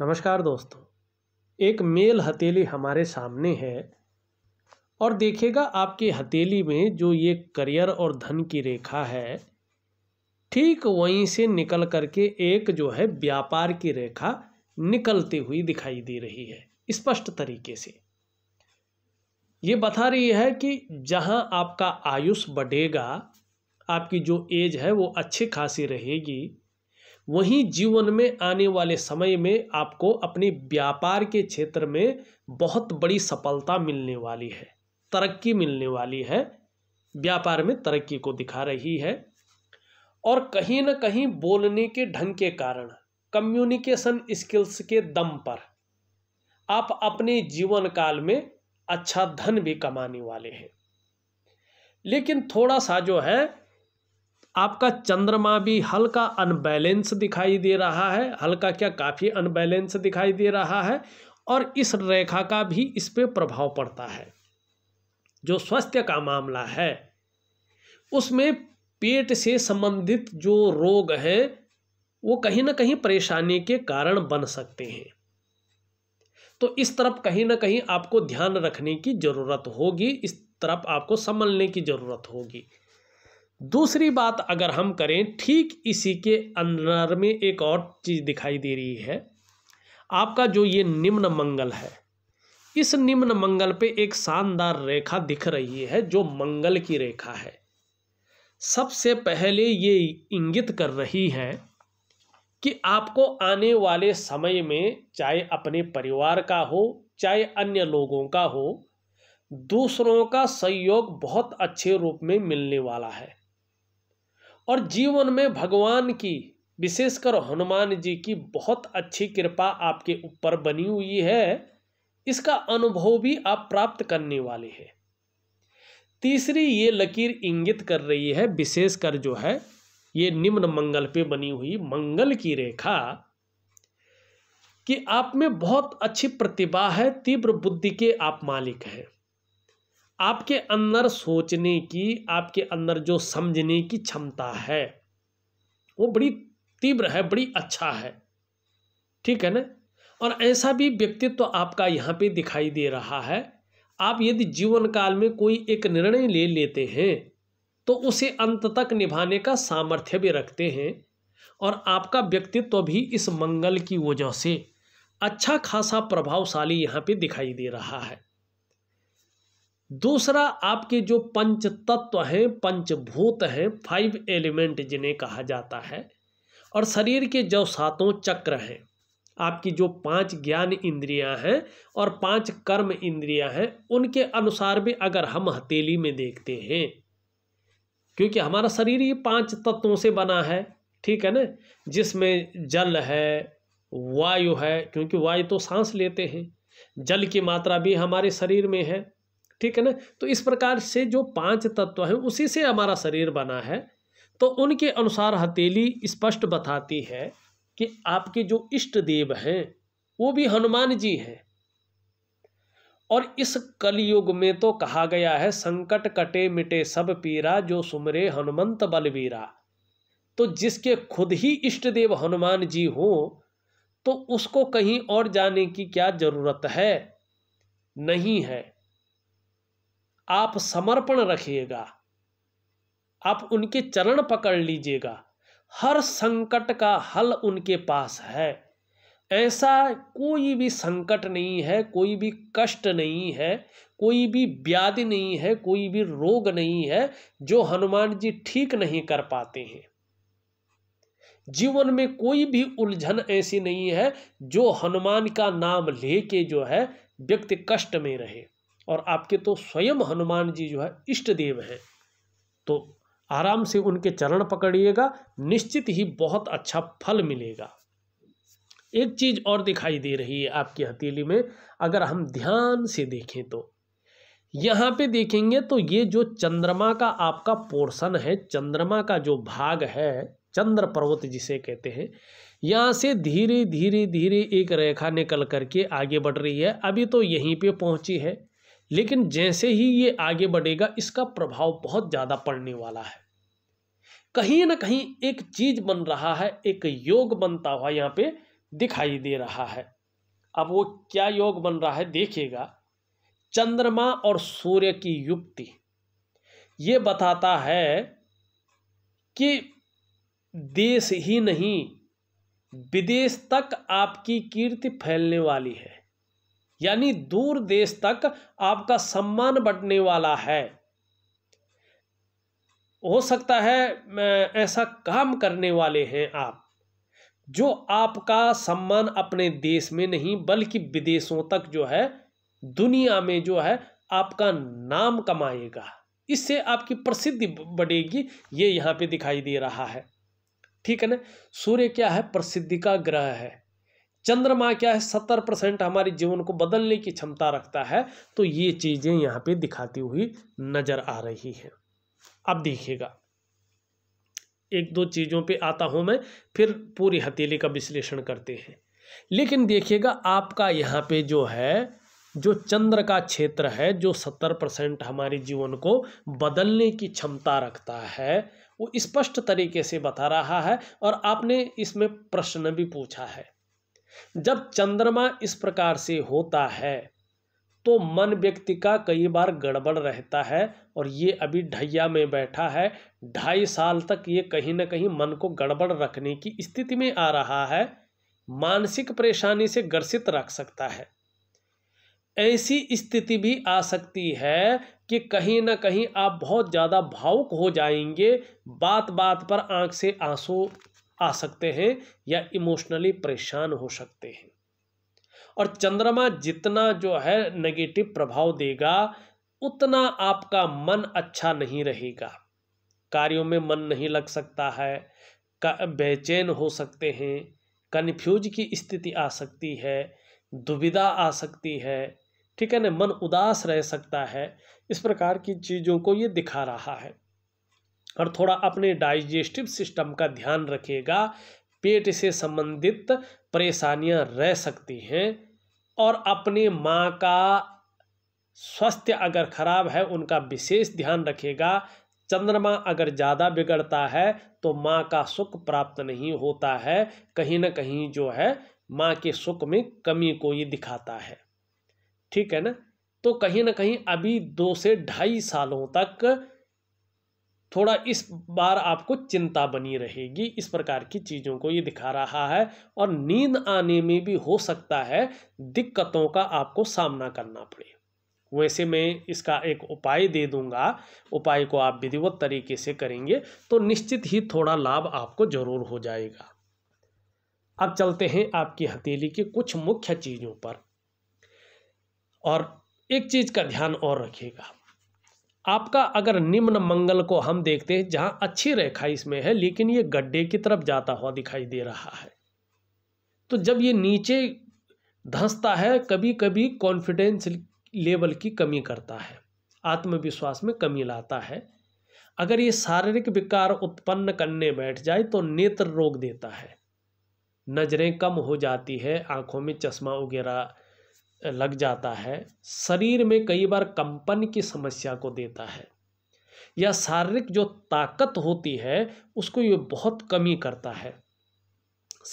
नमस्कार दोस्तों एक मेल हथेली हमारे सामने है और देखिएगा आपकी हथेली में जो ये करियर और धन की रेखा है ठीक वहीं से निकल करके एक जो है व्यापार की रेखा निकलती हुई दिखाई दे रही है स्पष्ट तरीके से ये बता रही है कि जहां आपका आयुष बढ़ेगा आपकी जो एज है वो अच्छी खासी रहेगी वहीं जीवन में आने वाले समय में आपको अपने व्यापार के क्षेत्र में बहुत बड़ी सफलता मिलने वाली है तरक्की मिलने वाली है व्यापार में तरक्की को दिखा रही है और कहीं ना कहीं बोलने के ढंग के कारण कम्युनिकेशन स्किल्स के दम पर आप अपने जीवन काल में अच्छा धन भी कमाने वाले हैं लेकिन थोड़ा सा जो है आपका चंद्रमा भी हल्का अनबैलेंस दिखाई दे रहा है हल्का क्या काफ़ी अनबैलेंस दिखाई दे रहा है और इस रेखा का भी इस पर प्रभाव पड़ता है जो स्वास्थ्य का मामला है उसमें पेट से संबंधित जो रोग हैं वो कहीं ना कहीं परेशानी के कारण बन सकते हैं तो इस तरफ कहीं ना कहीं आपको ध्यान रखने की ज़रूरत होगी इस तरफ आपको संभलने की ज़रूरत होगी दूसरी बात अगर हम करें ठीक इसी के अंदर में एक और चीज़ दिखाई दे रही है आपका जो ये निम्न मंगल है इस निम्न मंगल पे एक शानदार रेखा दिख रही है जो मंगल की रेखा है सबसे पहले ये इंगित कर रही है कि आपको आने वाले समय में चाहे अपने परिवार का हो चाहे अन्य लोगों का हो दूसरों का सहयोग बहुत अच्छे रूप में मिलने वाला है और जीवन में भगवान की विशेषकर हनुमान जी की बहुत अच्छी कृपा आपके ऊपर बनी हुई है इसका अनुभव भी आप प्राप्त करने वाले हैं तीसरी ये लकीर इंगित कर रही है विशेषकर जो है ये निम्न मंगल पे बनी हुई मंगल की रेखा कि आप में बहुत अच्छी प्रतिभा है तीव्र बुद्धि के आप मालिक हैं आपके अंदर सोचने की आपके अंदर जो समझने की क्षमता है वो बड़ी तीव्र है बड़ी अच्छा है ठीक है ना और ऐसा भी व्यक्तित्व तो आपका यहाँ पे दिखाई दे रहा है आप यदि जीवन काल में कोई एक निर्णय ले लेते हैं तो उसे अंत तक निभाने का सामर्थ्य भी रखते हैं और आपका व्यक्तित्व तो भी इस मंगल की वजह से अच्छा खासा प्रभावशाली यहाँ पे दिखाई दे रहा है दूसरा आपके जो पंच तत्व हैं पंचभूत हैं फाइव एलिमेंट जिन्हें कहा जाता है और शरीर के जो सातों चक्र हैं आपकी जो पांच ज्ञान इंद्रियां हैं और पांच कर्म इंद्रियां हैं उनके अनुसार भी अगर हम हथेली में देखते हैं क्योंकि हमारा शरीर ये पांच तत्वों से बना है ठीक है ना जिसमें जल है वायु है क्योंकि वायु तो सांस लेते हैं जल की मात्रा भी हमारे शरीर में है ठीक है ना तो इस प्रकार से जो पांच तत्व हैं उसी से हमारा शरीर बना है तो उनके अनुसार हथेली स्पष्ट बताती है कि आपके जो इष्ट देव हैं वो भी हनुमान जी हैं और इस कलयुग में तो कहा गया है संकट कटे मिटे सब पीरा जो सुमरे हनुमंत बलवीरा तो जिसके खुद ही इष्ट देव हनुमान जी हो तो उसको कहीं और जाने की क्या जरूरत है नहीं है आप समर्पण रखिएगा आप उनके चरण पकड़ लीजिएगा हर संकट का हल उनके पास है ऐसा कोई भी संकट नहीं है कोई भी कष्ट नहीं है कोई भी व्याधि नहीं है कोई भी रोग नहीं है जो हनुमान जी ठीक नहीं कर पाते हैं जीवन में कोई भी उलझन ऐसी नहीं है जो हनुमान का नाम लेके जो है व्यक्ति कष्ट में रहे और आपके तो स्वयं हनुमान जी जो है इष्ट देव हैं तो आराम से उनके चरण पकड़िएगा निश्चित ही बहुत अच्छा फल मिलेगा एक चीज और दिखाई दे रही है आपकी हथेली में अगर हम ध्यान से देखें तो यहाँ पे देखेंगे तो ये जो चंद्रमा का आपका पोर्शन है चंद्रमा का जो भाग है चंद्र पर्वत जिसे कहते हैं यहाँ से धीरे धीरे धीरे एक रेखा निकल करके आगे बढ़ रही है अभी तो यहीं पे पहुँची है लेकिन जैसे ही ये आगे बढ़ेगा इसका प्रभाव बहुत ज़्यादा पड़ने वाला है कहीं ना कहीं एक चीज बन रहा है एक योग बनता हुआ यहाँ पे दिखाई दे रहा है अब वो क्या योग बन रहा है देखिएगा चंद्रमा और सूर्य की युक्ति ये बताता है कि देश ही नहीं विदेश तक आपकी कीर्ति फैलने वाली है यानी दूर देश तक आपका सम्मान बढ़ने वाला है हो सकता है ऐसा काम करने वाले हैं आप जो आपका सम्मान अपने देश में नहीं बल्कि विदेशों तक जो है दुनिया में जो है आपका नाम कमाएगा इससे आपकी प्रसिद्धि बढ़ेगी ये यहाँ पे दिखाई दे रहा है ठीक है ना सूर्य क्या है प्रसिद्धि का ग्रह है चंद्रमा क्या है सत्तर परसेंट हमारे जीवन को बदलने की क्षमता रखता है तो ये चीज़ें यहाँ पे दिखाती हुई नज़र आ रही है अब देखिएगा एक दो चीज़ों पे आता हूँ मैं फिर पूरी हथेली का विश्लेषण करते हैं लेकिन देखिएगा आपका यहाँ पे जो है जो चंद्र का क्षेत्र है जो सत्तर परसेंट हमारे जीवन को बदलने की क्षमता रखता है वो स्पष्ट तरीके से बता रहा है और आपने इसमें प्रश्न भी पूछा है जब चंद्रमा इस प्रकार से होता है तो मन व्यक्ति का कई बार गड़बड़ रहता है और ये अभी ढैया में बैठा है ढाई साल तक ये कहीं ना कहीं मन को गड़बड़ रखने की स्थिति में आ रहा है मानसिक परेशानी से ग्रसित रख सकता है ऐसी स्थिति भी आ सकती है कि कहीं ना कहीं आप बहुत ज़्यादा भावुक हो जाएंगे बात बात पर आंख से आंसू आ सकते हैं या इमोशनली परेशान हो सकते हैं और चंद्रमा जितना जो है नेगेटिव प्रभाव देगा उतना आपका मन अच्छा नहीं रहेगा कार्यों में मन नहीं लग सकता है बेचैन हो सकते हैं कन्फ्यूज की स्थिति आ सकती है दुविधा आ सकती है ठीक है ना मन उदास रह सकता है इस प्रकार की चीज़ों को ये दिखा रहा है और थोड़ा अपने डाइजेस्टिव सिस्टम का ध्यान रखिएगा पेट से संबंधित परेशानियां रह सकती हैं और अपने माँ का स्वास्थ्य अगर खराब है उनका विशेष ध्यान रखेगा चंद्रमा अगर ज़्यादा बिगड़ता है तो माँ का सुख प्राप्त नहीं होता है कहीं ना कहीं जो है माँ के सुख में कमी को ये दिखाता है ठीक है ना तो कहीं ना कहीं अभी दो से ढाई सालों तक थोड़ा इस बार आपको चिंता बनी रहेगी इस प्रकार की चीज़ों को ये दिखा रहा है और नींद आने में भी हो सकता है दिक्कतों का आपको सामना करना पड़े वैसे मैं इसका एक उपाय दे दूंगा उपाय को आप विधिवत तरीके से करेंगे तो निश्चित ही थोड़ा लाभ आपको जरूर हो जाएगा अब चलते हैं आपकी हथेली की कुछ मुख्य चीज़ों पर और एक चीज़ का ध्यान और रखिएगा आपका अगर निम्न मंगल को हम देखते हैं जहां अच्छी रेखा इसमें है लेकिन ये गड्ढे की तरफ जाता हुआ दिखाई दे रहा है तो जब ये नीचे धंसता है कभी कभी कॉन्फिडेंस लेवल की कमी करता है आत्मविश्वास में कमी लाता है अगर ये शारीरिक विकार उत्पन्न करने बैठ जाए तो नेत्र रोग देता है नज़रें कम हो जाती है आंखों में चश्मा वगैरह लग जाता है शरीर में कई बार कंपन की समस्या को देता है या शारीरिक जो ताकत होती है उसको ये बहुत कमी करता है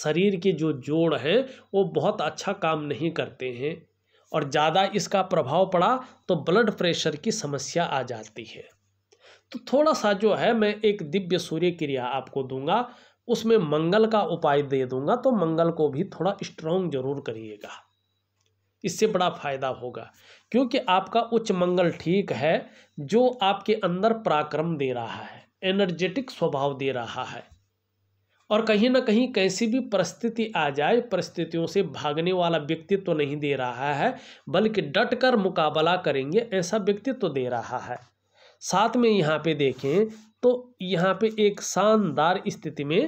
शरीर के जो जोड़ हैं वो बहुत अच्छा काम नहीं करते हैं और ज़्यादा इसका प्रभाव पड़ा तो ब्लड प्रेशर की समस्या आ जाती है तो थोड़ा सा जो है मैं एक दिव्य सूर्य क्रिया आपको दूंगा उसमें मंगल का उपाय दे दूंगा तो मंगल को भी थोड़ा स्ट्रांग जरूर करिएगा इससे बड़ा फायदा होगा क्योंकि आपका उच्च मंगल ठीक है जो आपके अंदर पराक्रम दे रहा है एनर्जेटिक स्वभाव दे रहा है और कहीं ना कहीं कैसी भी परिस्थिति आ जाए परिस्थितियों से भागने वाला व्यक्तित्व तो नहीं दे रहा है बल्कि डट कर मुकाबला करेंगे ऐसा व्यक्तित्व तो दे रहा है साथ में यहाँ पे देखें तो यहाँ पे एक शानदार स्थिति में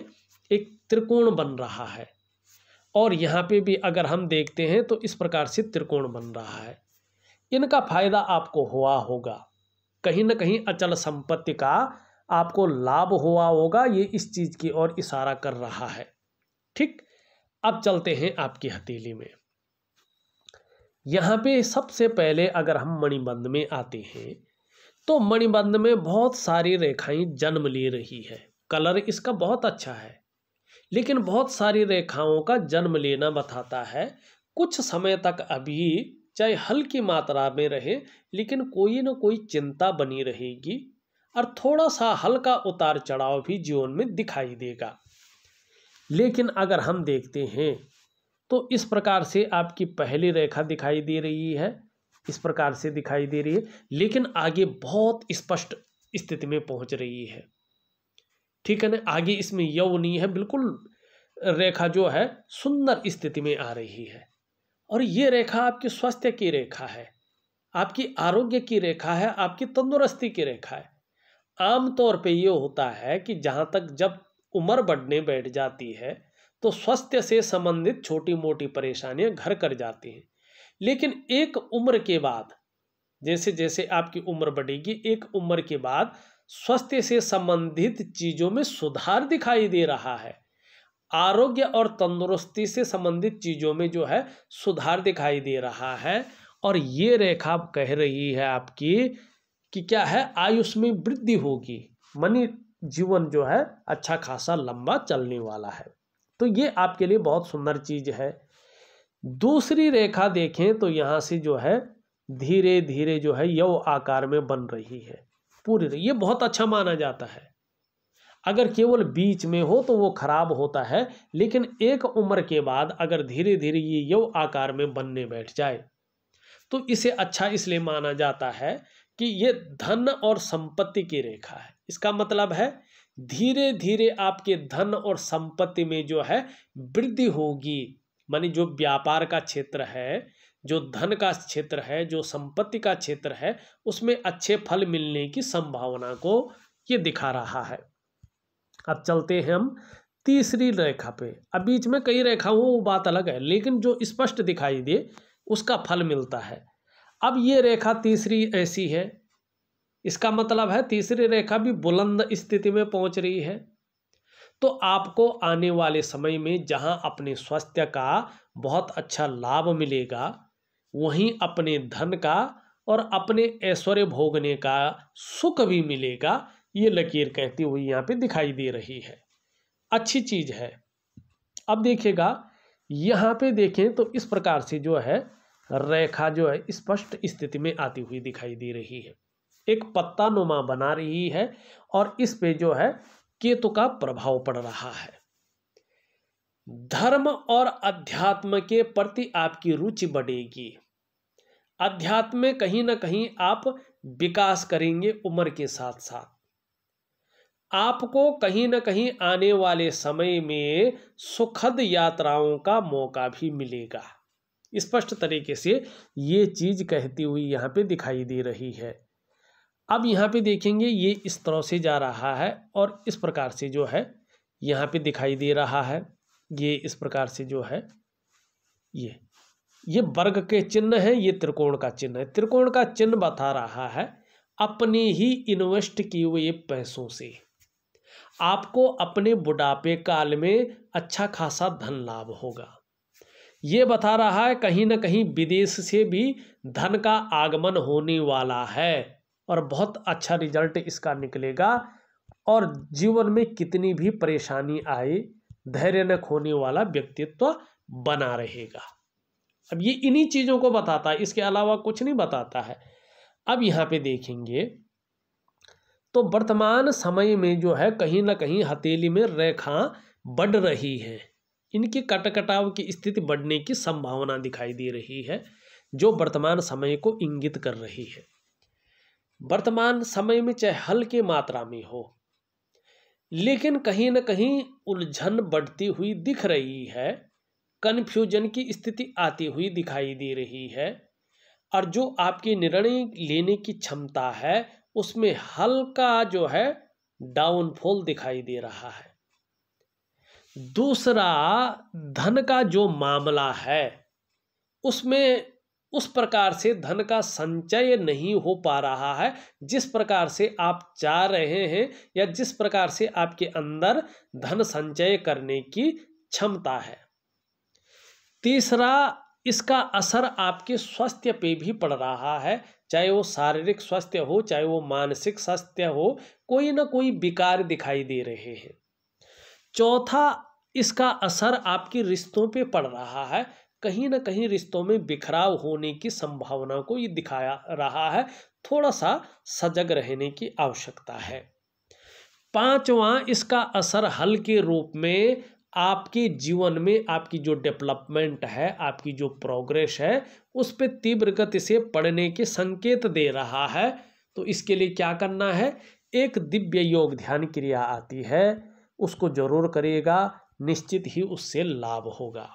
एक त्रिकोण बन रहा है और यहाँ पे भी अगर हम देखते हैं तो इस प्रकार से त्रिकोण बन रहा है इनका फायदा आपको हुआ होगा कहीं ना कहीं अचल संपत्ति का आपको लाभ हुआ होगा ये इस चीज़ की ओर इशारा कर रहा है ठीक अब चलते हैं आपकी हथेली में यहाँ पे सबसे पहले अगर हम मणिबंध में आते हैं तो मणिबंध में बहुत सारी रेखाएं जन्म ले रही है कलर इसका बहुत अच्छा है लेकिन बहुत सारी रेखाओं का जन्म लेना बताता है कुछ समय तक अभी चाहे हल्की मात्रा में रहे लेकिन कोई ना कोई चिंता बनी रहेगी और थोड़ा सा हल्का उतार चढ़ाव भी जीवन में दिखाई देगा लेकिन अगर हम देखते हैं तो इस प्रकार से आपकी पहली रेखा दिखाई दे रही है इस प्रकार से दिखाई दे रही है लेकिन आगे बहुत स्पष्ट स्थिति में पहुंच रही है ठीक है ना आगे इसमें यौ नहीं है बिल्कुल रेखा जो है सुंदर स्थिति में आ रही है और ये रेखा आपके स्वास्थ्य की रेखा है आपकी आरोग्य की रेखा है आपकी तंदुरुस्ती की रेखा है आमतौर पे ये होता है कि जहाँ तक जब उम्र बढ़ने बैठ जाती है तो स्वास्थ्य से संबंधित छोटी मोटी परेशानियां घर कर जाती हैं लेकिन एक उम्र के बाद जैसे जैसे आपकी उम्र बढ़ेगी एक उम्र के बाद स्वास्थ्य से संबंधित चीज़ों में सुधार दिखाई दे रहा है आरोग्य और तंदुरुस्ती से संबंधित चीज़ों में जो है सुधार दिखाई दे रहा है और ये रेखा कह रही है आपकी कि क्या है आयुष में वृद्धि होगी मनी जीवन जो है अच्छा खासा लंबा चलने वाला है तो ये आपके लिए बहुत सुंदर चीज़ है दूसरी रेखा देखें तो यहाँ से जो है धीरे धीरे जो है यव आकार में बन रही है पूरी ये बहुत अच्छा माना जाता है अगर केवल बीच में हो तो वो खराब होता है लेकिन एक उम्र के बाद अगर धीरे धीरे ये यव आकार में बनने बैठ जाए तो इसे अच्छा इसलिए माना जाता है कि ये धन और संपत्ति की रेखा है इसका मतलब है धीरे धीरे आपके धन और संपत्ति में जो है वृद्धि होगी मानी जो व्यापार का क्षेत्र है जो धन का क्षेत्र है जो संपत्ति का क्षेत्र है उसमें अच्छे फल मिलने की संभावना को ये दिखा रहा है अब चलते हैं हम तीसरी रेखा पे अब बीच में कई रेखा हो वो बात अलग है लेकिन जो स्पष्ट दिखाई दे उसका फल मिलता है अब ये रेखा तीसरी ऐसी है इसका मतलब है तीसरी रेखा भी बुलंद स्थिति में पहुंच रही है तो आपको आने वाले समय में जहां अपने स्वास्थ्य का बहुत अच्छा लाभ मिलेगा वहीं अपने धन का और अपने ऐश्वर्य भोगने का सुख भी मिलेगा ये लकीर कहती हुई यहाँ पे दिखाई दे रही है अच्छी चीज़ है अब देखिएगा यहाँ पे देखें तो इस प्रकार से जो है रेखा जो है स्पष्ट स्थिति में आती हुई दिखाई दे रही है एक पत्ता नुमा बना रही है और इस पे जो है केतु का प्रभाव पड़ रहा है धर्म और अध्यात्म के प्रति आपकी रुचि बढ़ेगी अध्यात्म में कहीं ना कहीं आप विकास करेंगे उम्र के साथ साथ आपको कहीं ना कहीं आने वाले समय में सुखद यात्राओं का मौका भी मिलेगा स्पष्ट तरीके से ये चीज कहती हुई यहाँ पे दिखाई दे रही है अब यहाँ पे देखेंगे ये इस तरह से जा रहा है और इस प्रकार से जो है यहाँ पे दिखाई दे रहा है ये इस प्रकार से जो है ये ये वर्ग के चिन्ह हैं ये त्रिकोण का चिन्ह है त्रिकोण का चिन्ह बता रहा है अपने ही इन्वेस्ट किए हुए पैसों से आपको अपने बुढ़ापे काल में अच्छा खासा धन लाभ होगा ये बता रहा है कहीं ना कहीं विदेश से भी धन का आगमन होने वाला है और बहुत अच्छा रिजल्ट इसका निकलेगा और जीवन में कितनी भी परेशानी आए धैर्य न खोने वाला व्यक्तित्व बना रहेगा अब ये इन्हीं चीज़ों को बताता है इसके अलावा कुछ नहीं बताता है अब यहाँ पे देखेंगे तो वर्तमान समय में जो है कहीं ना कहीं हथेली में रेखा बढ़ रही है इनके कटकटाव की स्थिति बढ़ने की संभावना दिखाई दे रही है जो वर्तमान समय को इंगित कर रही है वर्तमान समय में चाहे हल्के मात्रा में हो लेकिन कहीं ना कहीं उलझन बढ़ती हुई दिख रही है कन्फ्यूजन की स्थिति आती हुई दिखाई दे रही है और जो आपकी निर्णय लेने की क्षमता है उसमें हल्का जो है डाउनफॉल दिखाई दे रहा है दूसरा धन का जो मामला है उसमें उस प्रकार से धन का संचय नहीं हो पा रहा है जिस प्रकार से आप चाह रहे हैं या जिस प्रकार से आपके अंदर धन संचय करने की क्षमता है तीसरा इसका असर आपके स्वास्थ्य पे भी पड़ रहा है चाहे वो शारीरिक स्वास्थ्य हो चाहे वो मानसिक स्वास्थ्य हो कोई ना कोई विकार दिखाई दे रहे हैं चौथा इसका असर आपके रिश्तों पे पड़ रहा है कहीं ना कहीं रिश्तों में बिखराव होने की संभावना को ये दिखाया रहा है थोड़ा सा सजग रहने की आवश्यकता है पांचवा इसका असर हल के रूप में आपके जीवन में आपकी जो डेवलपमेंट है आपकी जो प्रोग्रेस है उस पर तीव्र गति से पढ़ने के संकेत दे रहा है तो इसके लिए क्या करना है एक दिव्य योग ध्यान क्रिया आती है उसको जरूर करिएगा निश्चित ही उससे लाभ होगा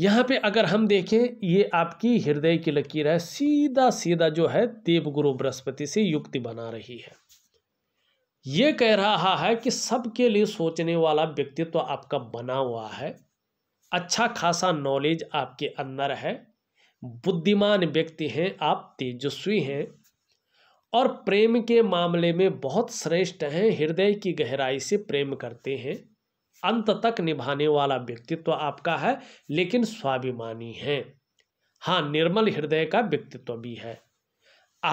यहाँ पे अगर हम देखें ये आपकी हृदय की लकीर है सीधा सीधा जो है देवगुरु बृहस्पति से युक्ति बना रही है ये कह रहा है कि सबके लिए सोचने वाला व्यक्तित्व तो आपका बना हुआ है अच्छा खासा नॉलेज आपके अंदर है बुद्धिमान व्यक्ति हैं आप तेजस्वी हैं और प्रेम के मामले में बहुत श्रेष्ठ हैं हृदय की गहराई से प्रेम करते हैं अंत तक निभाने वाला व्यक्तित्व तो आपका है लेकिन स्वाभिमानी है हाँ निर्मल हृदय का व्यक्तित्व भी है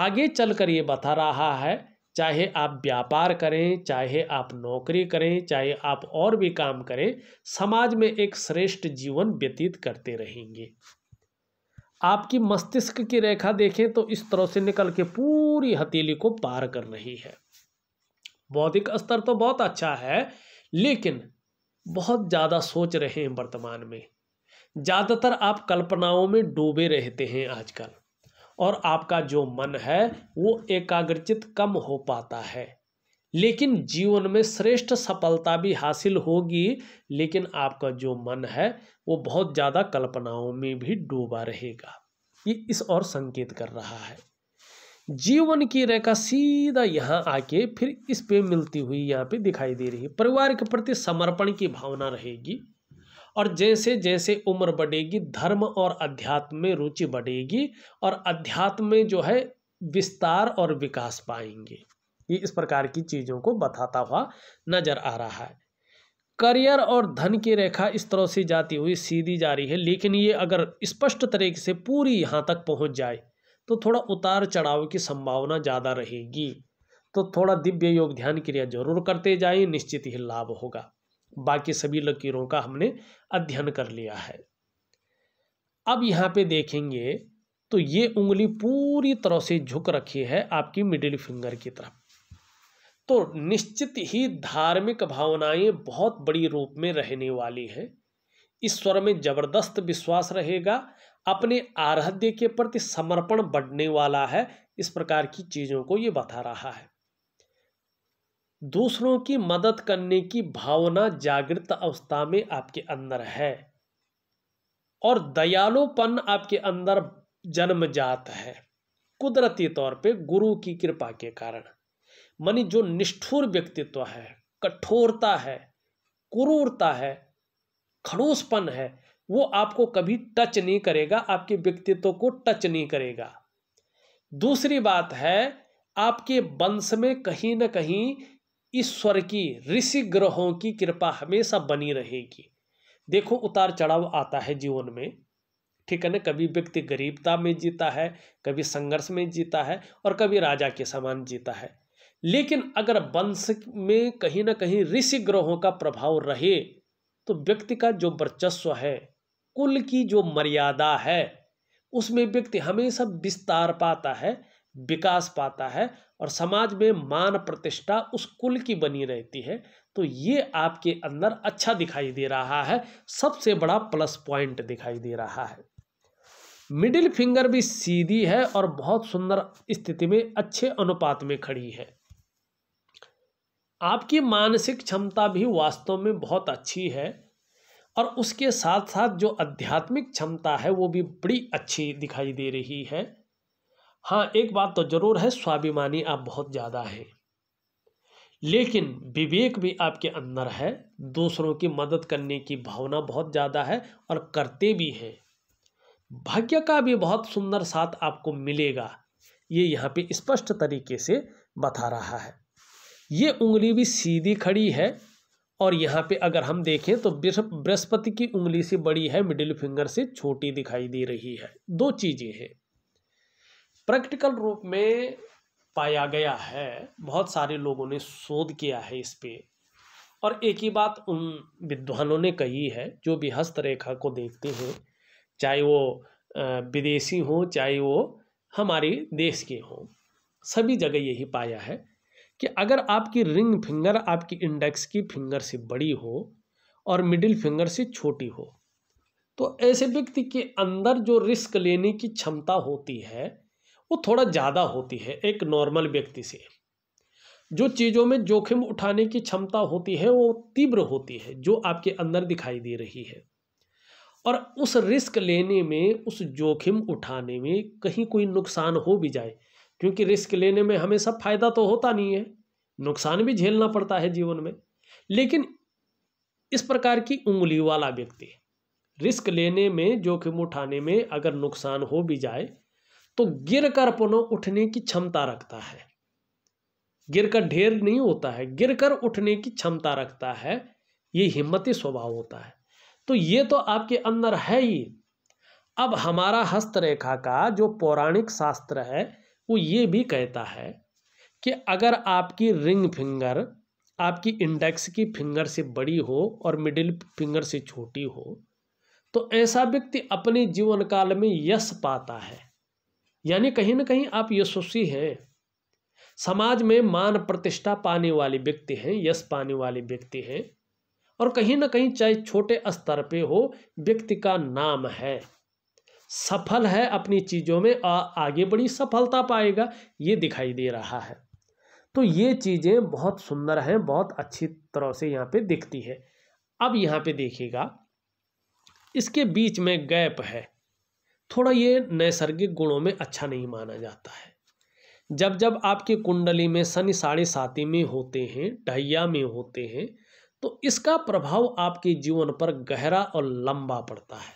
आगे चलकर ये बता रहा है चाहे आप व्यापार करें चाहे आप नौकरी करें चाहे आप और भी काम करें समाज में एक श्रेष्ठ जीवन व्यतीत करते रहेंगे आपकी मस्तिष्क की रेखा देखें तो इस तरह से निकल के पूरी हथेली को पार कर रही है बौद्धिक स्तर तो बहुत अच्छा है लेकिन बहुत ज़्यादा सोच रहे हैं वर्तमान में ज़्यादातर आप कल्पनाओं में डूबे रहते हैं आजकल और आपका जो मन है वो एकाग्रचित कम हो पाता है लेकिन जीवन में श्रेष्ठ सफलता भी हासिल होगी लेकिन आपका जो मन है वो बहुत ज़्यादा कल्पनाओं में भी डूबा रहेगा ये इस और संकेत कर रहा है जीवन की रेखा सीधा यहाँ आके फिर इस पे मिलती हुई यहाँ पे दिखाई दे रही है परिवार के प्रति समर्पण की भावना रहेगी और जैसे जैसे उम्र बढ़ेगी धर्म और अध्यात्म में रुचि बढ़ेगी और अध्यात्म में जो है विस्तार और विकास पाएंगे ये इस प्रकार की चीज़ों को बताता हुआ नजर आ रहा है करियर और धन की रेखा इस तरह से जाती हुई सीधी जा रही है लेकिन ये अगर स्पष्ट तरीके से पूरी यहाँ तक पहुँच जाए तो थोड़ा उतार चढ़ाव की संभावना ज़्यादा रहेगी तो थोड़ा दिव्य योग ध्यान क्रिया जरूर करते जाए निश्चित ही लाभ होगा बाकी सभी लकीरों का हमने अध्ययन कर लिया है अब यहाँ पे देखेंगे तो ये उंगली पूरी तरह से झुक रखी है आपकी मिडिल फिंगर की तरफ तो निश्चित ही धार्मिक भावनाएं बहुत बड़ी रूप में रहने वाली हैं ईश्वर में जबरदस्त विश्वास रहेगा अपने आराध्य के प्रति समर्पण बढ़ने वाला है इस प्रकार की चीज़ों को ये बता रहा है दूसरों की मदद करने की भावना जागृत अवस्था में आपके अंदर है और दयालुपन आपके अंदर जन्मजात है कुदरती तौर पे गुरु की कृपा के कारण मनी जो निष्ठुर व्यक्तित्व है कठोरता है क्रूरता है खड़ूसपन है वो आपको कभी टच नहीं करेगा आपके व्यक्तित्व को टच नहीं करेगा दूसरी बात है आपके वंश में कहीं ना कहीं ईश्वर की ऋषि ग्रहों की कृपा हमेशा बनी रहेगी देखो उतार चढ़ाव आता है जीवन में ठीक है ना कभी व्यक्ति गरीबता में जीता है कभी संघर्ष में जीता है और कभी राजा के समान जीता है लेकिन अगर वंश में कहीं ना कहीं ऋषि ग्रहों का प्रभाव रहे तो व्यक्ति का जो वर्चस्व है कुल की जो मर्यादा है उसमें व्यक्ति हमेशा विस्तार पाता है विकास पाता है और समाज में मान प्रतिष्ठा उस कुल की बनी रहती है तो ये आपके अंदर अच्छा दिखाई दे रहा है सबसे बड़ा प्लस पॉइंट दिखाई दे रहा है मिडिल फिंगर भी सीधी है और बहुत सुंदर स्थिति में अच्छे अनुपात में खड़ी है आपकी मानसिक क्षमता भी वास्तव में बहुत अच्छी है और उसके साथ साथ जो आध्यात्मिक क्षमता है वो भी बड़ी अच्छी दिखाई दे रही है हाँ एक बात तो ज़रूर है स्वाभिमानी आप बहुत ज़्यादा हैं लेकिन विवेक भी आपके अंदर है दूसरों की मदद करने की भावना बहुत ज़्यादा है और करते भी हैं भाग्य का भी बहुत सुंदर साथ आपको मिलेगा ये यहाँ पे स्पष्ट तरीके से बता रहा है ये उंगली भी सीधी खड़ी है और यहाँ पे अगर हम देखें तो बृहस्पति की उंगली से बड़ी है मिडिल फिंगर से छोटी दिखाई दे रही है दो चीज़ें हैं प्रैक्टिकल रूप में पाया गया है बहुत सारे लोगों ने शोध किया है इस पे और एक ही बात उन विद्वानों ने कही है जो भी हस्तरेखा को देखते हैं चाहे वो विदेशी हो चाहे वो हमारे देश के हों सभी जगह यही पाया है कि अगर आपकी रिंग फिंगर आपकी इंडेक्स की फिंगर से बड़ी हो और मिडिल फिंगर से छोटी हो तो ऐसे व्यक्ति के अंदर जो रिस्क लेने की क्षमता होती है वो थोड़ा ज़्यादा होती है एक नॉर्मल व्यक्ति से जो चीज़ों में जोखिम उठाने की क्षमता होती है वो तीव्र होती है जो आपके अंदर दिखाई दे रही है और उस रिस्क लेने में उस जोखिम उठाने में कहीं कोई नुकसान हो भी जाए क्योंकि रिस्क लेने में हमेशा फ़ायदा तो होता नहीं है नुकसान भी झेलना पड़ता है जीवन में लेकिन इस प्रकार की उंगली वाला व्यक्ति रिस्क लेने में जोखिम उठाने में अगर नुकसान हो भी जाए तो गिर कर पुनः उठने की क्षमता रखता है गिर कर ढेर नहीं होता है गिर कर उठने की क्षमता रखता है ये हिम्मती स्वभाव होता है तो ये तो आपके अंदर है ही अब हमारा हस्तरेखा का जो पौराणिक शास्त्र है वो ये भी कहता है कि अगर आपकी रिंग फिंगर आपकी इंडेक्स की फिंगर से बड़ी हो और मिडिल फिंगर से छोटी हो तो ऐसा व्यक्ति अपने जीवन काल में यश पाता है यानी कहीं ना कहीं आप यशस्वी हैं समाज में मान प्रतिष्ठा पाने वाले व्यक्ति हैं यश पाने वाले व्यक्ति हैं और कहीं ना कहीं चाहे छोटे स्तर पे हो व्यक्ति का नाम है सफल है अपनी चीज़ों में आ, आगे बड़ी सफलता पाएगा ये दिखाई दे रहा है तो ये चीज़ें बहुत सुंदर हैं बहुत अच्छी तरह से यहाँ पे दिखती है अब यहाँ पे देखिएगा इसके बीच में गैप है थोड़ा ये नैसर्गिक गुणों में अच्छा नहीं माना जाता है जब जब आपकी कुंडली में शनि साढ़े साती में होते हैं ढैया में होते हैं तो इसका प्रभाव आपके जीवन पर गहरा और लंबा पड़ता है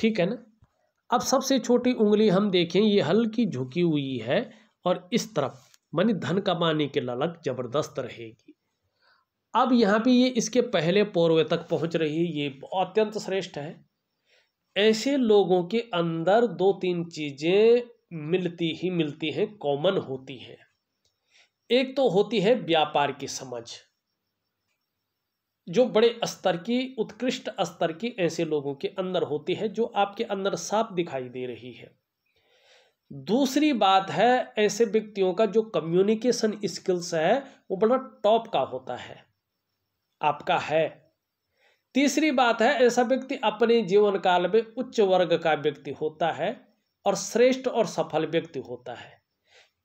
ठीक है ना अब सबसे छोटी उंगली हम देखें ये हल्की झुकी हुई है और इस तरफ मानी धन कमाने के ललक जबरदस्त रहेगी अब यहाँ पे ये इसके पहले पौर्वे तक पहुँच रही है ये अत्यंत श्रेष्ठ है ऐसे लोगों के अंदर दो तीन चीज़ें मिलती ही मिलती हैं कॉमन होती हैं एक तो होती है व्यापार की समझ जो बड़े स्तर की उत्कृष्ट स्तर की ऐसे लोगों के अंदर होती है जो आपके अंदर साफ दिखाई दे रही है दूसरी बात है ऐसे व्यक्तियों का जो कम्युनिकेशन स्किल्स है वो बड़ा टॉप का होता है आपका है तीसरी बात है ऐसा व्यक्ति अपने जीवन काल में उच्च वर्ग का व्यक्ति होता है और श्रेष्ठ और सफल व्यक्ति होता है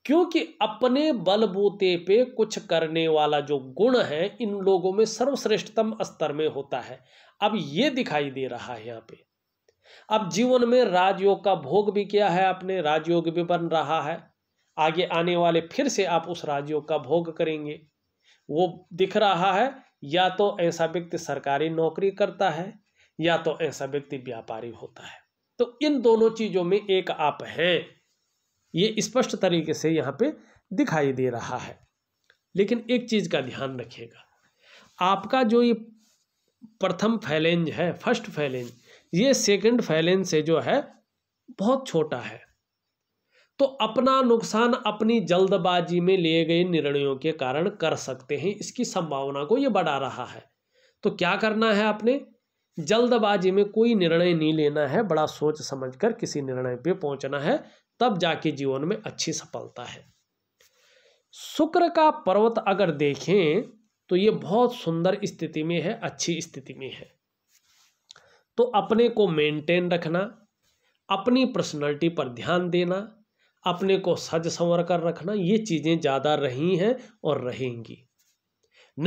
क्योंकि अपने बलबूते पे कुछ करने वाला जो गुण है इन लोगों में सर्वश्रेष्ठतम स्तर में होता है अब ये दिखाई दे रहा है यहाँ पे अब जीवन में राजयोग का भोग भी किया है आपने राजयोग भी बन रहा है आगे आने वाले फिर से आप उस राजयोग का भोग करेंगे वो दिख रहा है या तो ऐसा व्यक्ति सरकारी नौकरी करता है या तो ऐसा व्यक्ति व्यापारी होता है तो इन दोनों चीज़ों में एक आप हैं ये स्पष्ट तरीके से यहाँ पे दिखाई दे रहा है लेकिन एक चीज़ का ध्यान रखिएगा आपका जो ये प्रथम फैलेंज है फर्स्ट फैलेंज ये सेकंड फैलेंज से जो है बहुत छोटा है तो अपना नुकसान अपनी जल्दबाजी में लिए गए निर्णयों के कारण कर सकते हैं इसकी संभावना को ये बढ़ा रहा है तो क्या करना है आपने जल्दबाजी में कोई निर्णय नहीं लेना है बड़ा सोच समझकर किसी निर्णय पे पहुंचना है तब जाके जीवन में अच्छी सफलता है शुक्र का पर्वत अगर देखें तो ये बहुत सुंदर स्थिति में है अच्छी स्थिति में है तो अपने को मेंटेन रखना अपनी पर्सनैलिटी पर ध्यान देना अपने को सज संवर कर रखना ये चीज़ें ज़्यादा रही हैं और रहेंगी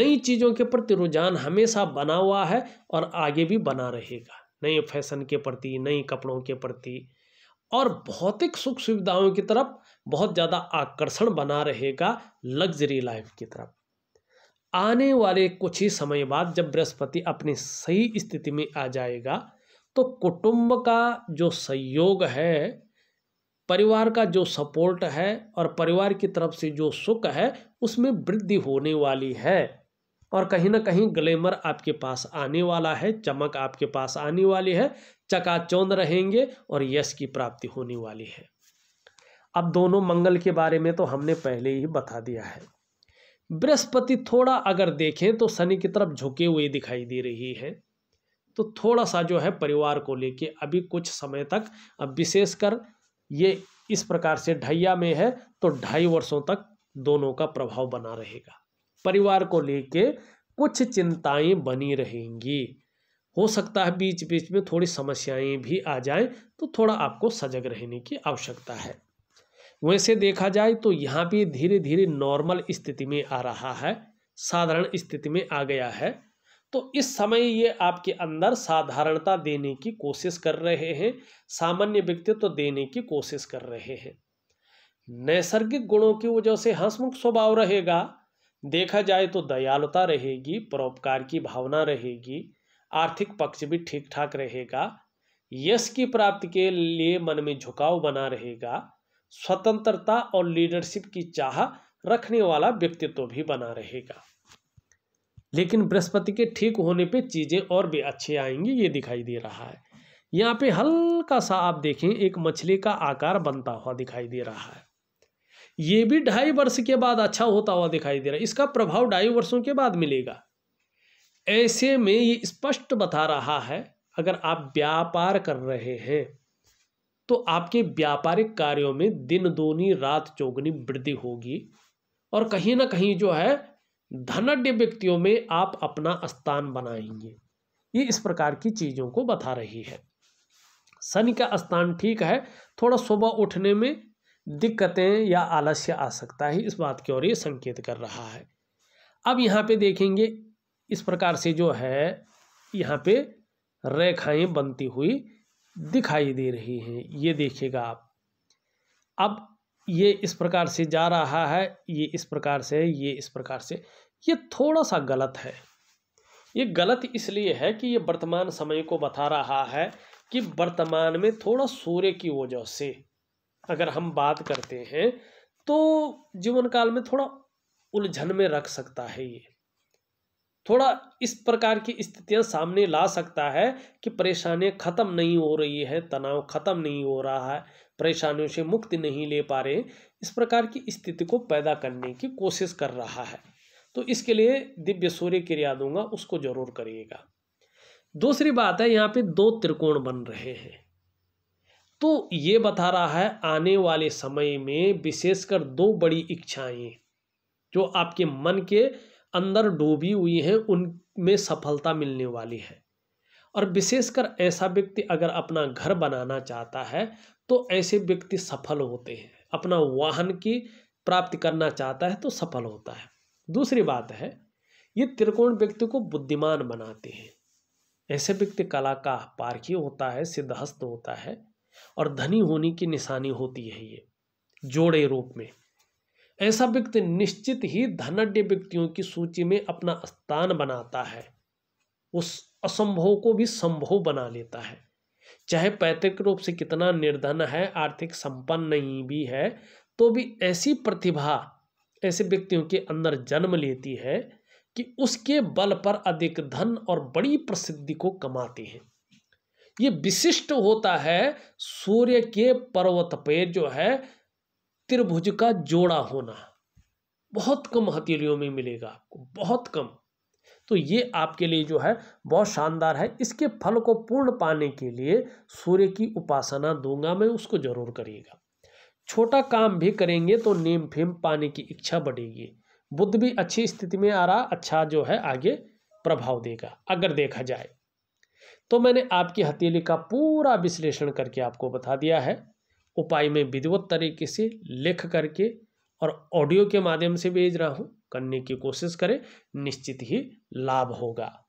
नई चीज़ों के प्रति रुझान हमेशा बना हुआ है और आगे भी बना रहेगा नए फैशन के प्रति नए कपड़ों के प्रति और भौतिक सुख सुविधाओं की तरफ बहुत ज़्यादा आकर्षण बना रहेगा लग्जरी लाइफ की तरफ आने वाले कुछ ही समय बाद जब बृहस्पति अपनी सही स्थिति में आ जाएगा तो कुटुंब का जो सहयोग है परिवार का जो सपोर्ट है और परिवार की तरफ से जो सुख है उसमें वृद्धि होने वाली है और कहीं ना कहीं ग्लैमर आपके पास आने वाला है चमक आपके पास आने वाली है चकाचौंध रहेंगे और यश की प्राप्ति होने वाली है अब दोनों मंगल के बारे में तो हमने पहले ही बता दिया है बृहस्पति थोड़ा अगर देखें तो शनि की तरफ झुके हुए दिखाई दे रही है तो थोड़ा सा जो है परिवार को लेके अभी कुछ समय तक अब विशेषकर ये इस प्रकार से ढैया में है तो ढाई वर्षों तक दोनों का प्रभाव बना रहेगा परिवार को लेके कुछ चिंताएं बनी रहेंगी हो सकता है बीच बीच में थोड़ी समस्याएं भी आ जाएं तो थोड़ा आपको सजग रहने की आवश्यकता है वैसे देखा जाए तो यहाँ भी धीरे धीरे नॉर्मल स्थिति में आ रहा है साधारण स्थिति में आ गया है तो इस समय ये आपके अंदर साधारणता देने की कोशिश कर रहे हैं सामान्य व्यक्तित्व देने की कोशिश कर रहे हैं नैसर्गिक गुणों की वजह से हंसमुख स्वभाव रहेगा देखा जाए तो दयालुता रहेगी परोपकार की भावना रहेगी आर्थिक पक्ष भी ठीक ठाक रहेगा यश की प्राप्ति के लिए मन में झुकाव बना रहेगा स्वतंत्रता और लीडरशिप की चाह रखने वाला व्यक्तित्व भी बना रहेगा लेकिन बृहस्पति के ठीक होने पे चीज़ें और भी अच्छी आएंगी ये दिखाई दे रहा है यहाँ पे हल्का सा आप देखें एक मछली का आकार बनता हुआ दिखाई दे रहा है ये भी ढाई वर्ष के बाद अच्छा होता हुआ दिखाई दे रहा है इसका प्रभाव ढाई वर्षों के बाद मिलेगा ऐसे में ये स्पष्ट बता रहा है अगर आप व्यापार कर रहे हैं तो आपके व्यापारिक कार्यों में दिन दोनी रात चौगनी वृद्धि होगी और कहीं ना कहीं जो है धनढ़ व्यक्तियों में आप अपना स्थान बनाएंगे ये इस प्रकार की चीज़ों को बता रही है शनि का स्थान ठीक है थोड़ा सुबह उठने में दिक्कतें या आलस्य आ सकता है इस बात की ओर ये संकेत कर रहा है अब यहाँ पे देखेंगे इस प्रकार से जो है यहाँ पे रेखाएं बनती हुई दिखाई दे रही हैं ये देखिएगा आप अब ये इस प्रकार से जा रहा है ये इस प्रकार से ये इस प्रकार से ये थोड़ा सा गलत है ये गलत इसलिए है कि ये वर्तमान समय को बता रहा है कि वर्तमान में थोड़ा सूर्य की वजह से अगर हम बात करते हैं तो जीवन काल में थोड़ा उलझन में रख सकता है ये थोड़ा इस प्रकार की स्थितियां सामने ला सकता है कि परेशानियां ख़त्म नहीं हो रही है तनाव ख़त्म नहीं हो रहा है परेशानियों से मुक्ति नहीं ले पा रहे इस प्रकार की स्थिति को पैदा करने की कोशिश कर रहा है तो इसके लिए दिव्य सूर्य क्रिया दूंगा उसको जरूर करिएगा दूसरी बात है यहाँ पे दो त्रिकोण बन रहे हैं तो ये बता रहा है आने वाले समय में विशेषकर दो बड़ी इच्छाएं जो आपके मन के अंदर डूबी हुई हैं उनमें सफलता मिलने वाली है और विशेषकर ऐसा व्यक्ति अगर अपना घर बनाना चाहता है तो ऐसे व्यक्ति सफल होते हैं अपना वाहन की प्राप्ति करना चाहता है तो सफल होता है दूसरी बात है ये त्रिकोण व्यक्ति को बुद्धिमान बनाते हैं ऐसे व्यक्ति कला का पारखी होता है सिद्धहस्त होता है और धनी होने की निशानी होती है ये जोड़े रूप में ऐसा व्यक्ति निश्चित ही धनड्य व्यक्तियों की सूची में अपना स्थान बनाता है उस असंभव को भी संभव बना लेता है चाहे पैतृक रूप से कितना निर्धन है आर्थिक संपन्न नहीं भी है तो भी ऐसी प्रतिभा ऐसे व्यक्तियों के अंदर जन्म लेती है कि उसके बल पर अधिक धन और बड़ी प्रसिद्धि को कमाते हैं ये विशिष्ट होता है सूर्य के पर्वत पे जो है त्रिभुज का जोड़ा होना बहुत कम हथेलियों में मिलेगा आपको बहुत कम तो ये आपके लिए जो है बहुत शानदार है इसके फल को पूर्ण पाने के लिए सूर्य की उपासना दूंगा मैं उसको जरूर करिएगा छोटा काम भी करेंगे तो नीम फेम पाने की इच्छा बढ़ेगी बुद्ध भी अच्छी स्थिति में आ रहा अच्छा जो है आगे प्रभाव देगा अगर देखा जाए तो मैंने आपकी हथेली का पूरा विश्लेषण करके आपको बता दिया है उपाय में विधिवत तरीके से लिख करके और ऑडियो के माध्यम से भेज रहा हूँ करने की कोशिश करें निश्चित ही लाभ होगा